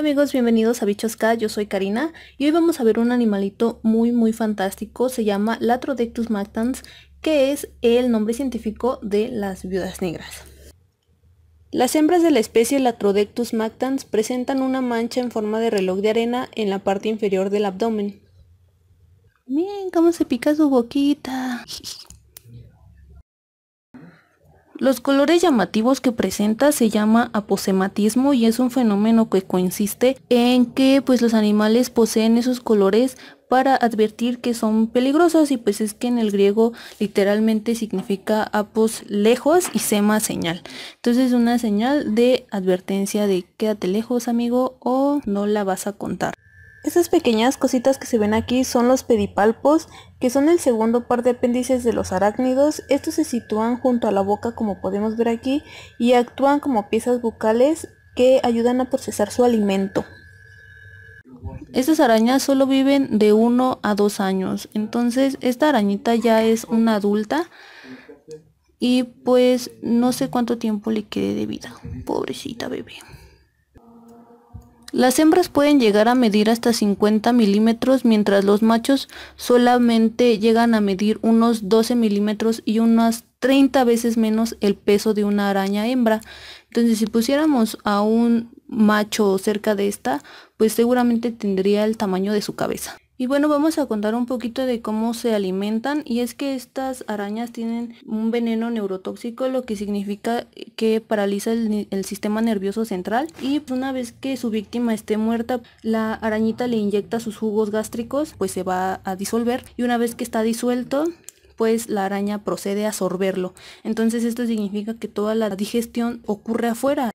Hola amigos, bienvenidos a Bichos K, yo soy Karina y hoy vamos a ver un animalito muy muy fantástico, se llama Latrodectus mactans, que es el nombre científico de las viudas negras. Las hembras de la especie Latrodectus mactans presentan una mancha en forma de reloj de arena en la parte inferior del abdomen. Miren cómo se pica su boquita. Los colores llamativos que presenta se llama aposematismo y es un fenómeno que consiste en que pues los animales poseen esos colores para advertir que son peligrosos y pues es que en el griego literalmente significa apos lejos y sema señal. Entonces una señal de advertencia de quédate lejos amigo o no la vas a contar. Esas pequeñas cositas que se ven aquí son los pedipalpos, que son el segundo par de apéndices de los arácnidos. Estos se sitúan junto a la boca como podemos ver aquí y actúan como piezas bucales que ayudan a procesar su alimento. Estas arañas solo viven de 1 a 2 años, entonces esta arañita ya es una adulta y pues no sé cuánto tiempo le quede de vida. Pobrecita bebé. Las hembras pueden llegar a medir hasta 50 milímetros, mientras los machos solamente llegan a medir unos 12 milímetros y unas 30 veces menos el peso de una araña hembra. Entonces, si pusiéramos a un macho cerca de esta, pues seguramente tendría el tamaño de su cabeza. Y bueno, vamos a contar un poquito de cómo se alimentan y es que estas arañas tienen un veneno neurotóxico, lo que significa que paraliza el, sistema nervioso central y pues una vez que su víctima esté muerta, la arañita le inyecta sus jugos gástricos, pues se va a disolver y una vez que está disuelto, pues la araña procede a absorberlo Entonces esto significa que toda la digestión ocurre afuera.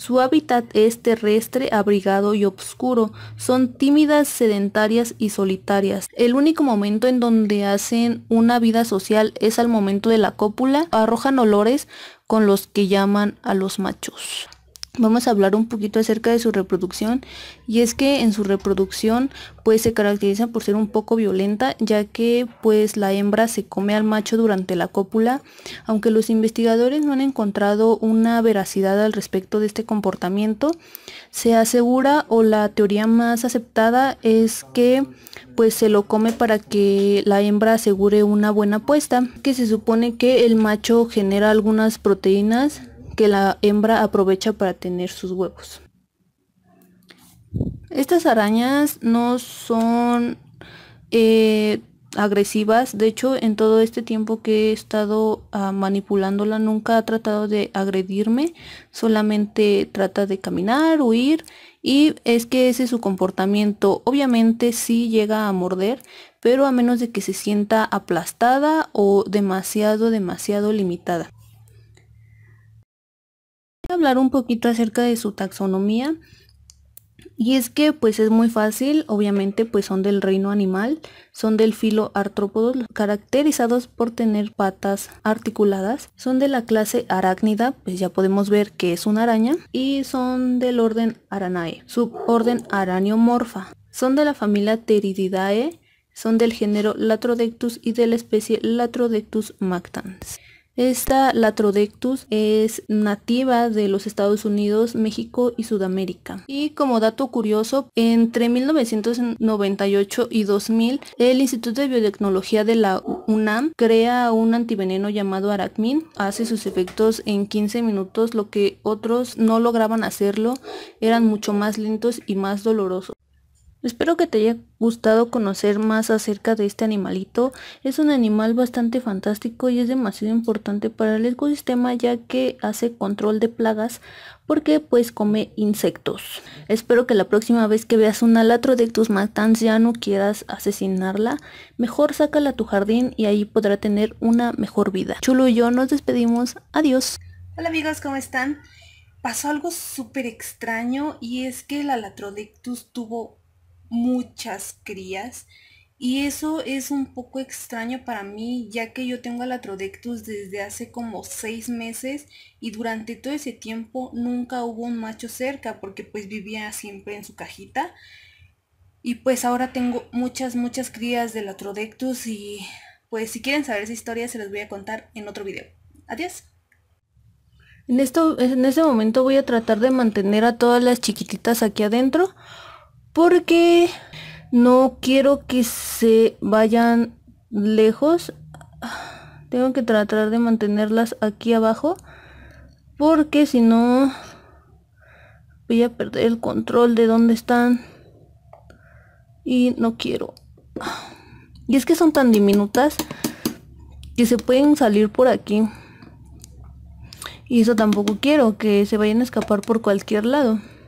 Su hábitat es terrestre, abrigado y oscuro. Son tímidas, sedentarias y solitarias. El único momento en donde hacen una vida social es al momento de la cópula. Arrojan olores con los que llaman a los machos vamos a hablar un poquito acerca de su reproducción y es que en su reproducción pues se caracteriza por ser un poco violenta ya que pues la hembra se come al macho durante la cópula aunque los investigadores no han encontrado una veracidad al respecto de este comportamiento se asegura o la teoría más aceptada es que pues se lo come para que la hembra asegure una buena apuesta que se supone que el macho genera algunas proteínas la hembra aprovecha para tener sus huevos. Estas arañas no son eh, agresivas. De hecho, en todo este tiempo que he estado ah, manipulándola, nunca ha tratado de agredirme. Solamente trata de caminar, huir. Y es que ese es su comportamiento. Obviamente sí llega a morder, pero a menos de que se sienta aplastada o demasiado, demasiado limitada hablar un poquito acerca de su taxonomía. Y es que pues es muy fácil, obviamente pues son del reino animal, son del filo artrópodos, caracterizados por tener patas articuladas, son de la clase arácnida, pues ya podemos ver que es una araña, y son del orden Aranae, suborden araniomorfa, Son de la familia terididae, son del género Latrodectus y de la especie Latrodectus mactans. Esta Latrodectus es nativa de los Estados Unidos, México y Sudamérica. Y como dato curioso, entre 1998 y 2000, el Instituto de Biotecnología de la UNAM crea un antiveneno llamado Aracmin, hace sus efectos en 15 minutos, lo que otros no lograban hacerlo, eran mucho más lentos y más dolorosos. Espero que te haya gustado conocer más acerca de este animalito. Es un animal bastante fantástico y es demasiado importante para el ecosistema ya que hace control de plagas porque pues come insectos. Espero que la próxima vez que veas un Latrodectus matans quieras asesinarla. Mejor sácala a tu jardín y ahí podrá tener una mejor vida. Chulo y yo nos despedimos. Adiós. Hola amigos, ¿cómo están? Pasó algo súper extraño y es que el Alatrodectus tuvo muchas crías. Y eso es un poco extraño para mí, ya que yo tengo al Atrodectus desde hace como seis meses y durante todo ese tiempo nunca hubo un macho cerca porque pues vivía siempre en su cajita. Y pues ahora tengo muchas, muchas crías del Atrodectus y pues si quieren saber esa historia se las voy a contar en otro video. Adiós. En, esto, en este momento voy a tratar de mantener a todas las chiquititas aquí adentro porque no quiero que se vayan lejos. Tengo que tratar de mantenerlas aquí abajo porque si no voy a perder el control de dónde están y no quiero. Y es que son tan diminutas que se pueden salir por aquí. Y eso tampoco quiero, que se vayan a escapar por cualquier lado.